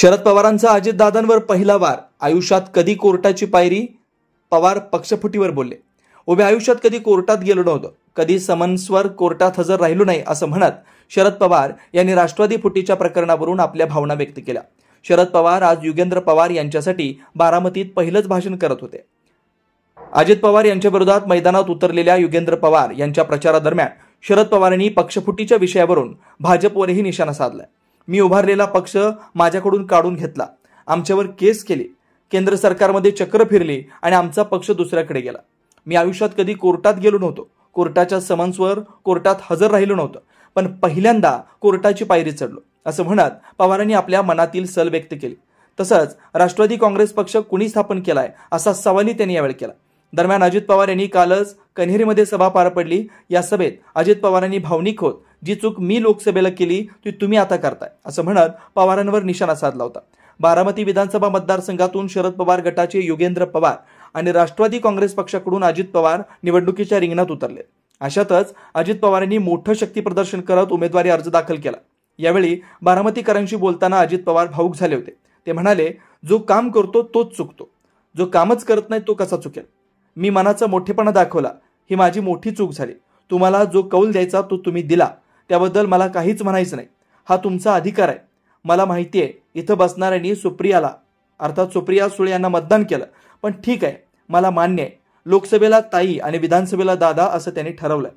शरद पवारांचा अजितदादांवर पहिला वार आयुष्यात कधी कोर्टाची पायरी पवार पक्षफुटीवर बोलले उभ्या आयुष्यात कधी कोर्टात गेलो नव्हतं कधी समन्सवर कोर्टात हजर राहिलो नाही असं म्हणत शरद पवार यांनी राष्ट्रवादी फुटीच्या प्रकरणावरून आपल्या भावना व्यक्त केल्या शरद पवार आज युगेंद्र पवार यांच्यासाठी बारामतीत पहिलंच भाषण करत होते अजित पवार यांच्या विरोधात मैदानात उतरलेल्या युगेंद्र पवार यांच्या प्रचारादरम्यान शरद पवारांनी पक्षफुटीच्या विषयावरून भाजपवरही निशाणा साधलाय मी उभारलेला पक्ष माझ्याकडून काढून घेतला आमच्यावर केस केले केंद्र सरकारमध्ये चक्र फिरले आणि आमचा पक्ष दुसऱ्याकडे गेला मी आयुष्यात कधी कोर्टात गेलो नव्हतो कोर्टाच्या समन्सवर कोर्टात हजर राहिलो नव्हतं पण पहिल्यांदा कोर्टाची पायरी चढलो असं म्हणत पवारांनी आपल्या मनातील सल व्यक्त केली तसंच राष्ट्रवादी काँग्रेस पक्ष कुणी स्थापन केलाय असा सवालही त्यांनी यावेळी केला दरम्यान अजित पवार यांनी कालच कन्हेरीमध्ये सभा पार पडली या सभेत अजित पवारांनी भावनिक होत जी चूक मी लोकसभेला केली ती तुम्ही आता करताय असं म्हणत पवारांवर निशाणा साधला होता बारामती विधानसभा मतदारसंघातून शरद पवार गटाचे योगेंद्र पवार आणि राष्ट्रवादी काँग्रेस पक्षाकडून अजित पवार निवडणुकीच्या रिंगणात उतरले अशातच अजित पवारांनी मोठं शक्तीप्रदर्शन करत उमेदवारी अर्ज दाखल केला यावेळी बारामतीकरांशी बोलताना अजित पवार भाऊक झाले होते ते म्हणाले जो काम करतो तोच चुकतो जो कामच करत नाही तो कसा चुकेल मी मनाचा मोठेपणा दाखवला ही माझी मोठी चूक झाली तुम्हाला जो कौल द्यायचा तो तुम्ही दिला त्याबद्दल मला काहीच म्हणायचं नाही हा तुमचा अधिकार आहे मला माहिती आहे इथं बसणाऱ्यांनी सुप्रियाला अर्थात सुप्रिया सुळे यांना मतदान केलं पण ठीक आहे मला मान्य आहे लोकसभेला ताई आणि विधानसभेला दादा असं त्यांनी आहे